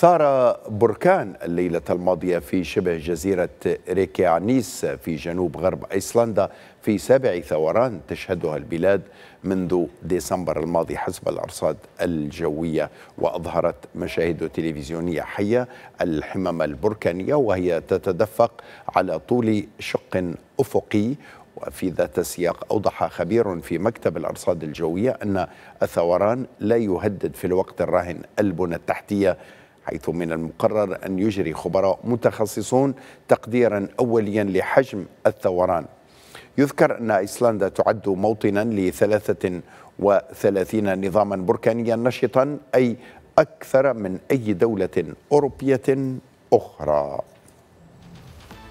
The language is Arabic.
ثار بركان الليلة الماضية في شبه جزيرة ريكيانيس في جنوب غرب أيسلندا في سابع ثوران تشهدها البلاد منذ ديسمبر الماضي حسب الأرصاد الجوية وأظهرت مشاهد تلفزيونية حية الحمم البركانية وهي تتدفق على طول شق أفقي وفي ذات السياق أوضح خبير في مكتب الأرصاد الجوية أن الثوران لا يهدد في الوقت الراهن البنى التحتية حيث من المقرر أن يجري خبراء متخصصون تقديرا أوليا لحجم الثوران يذكر أن أيسلندا تعد موطنا لثلاثة وثلاثين نظاما بركانيا نشطا أي أكثر من أي دولة أوروبية أخرى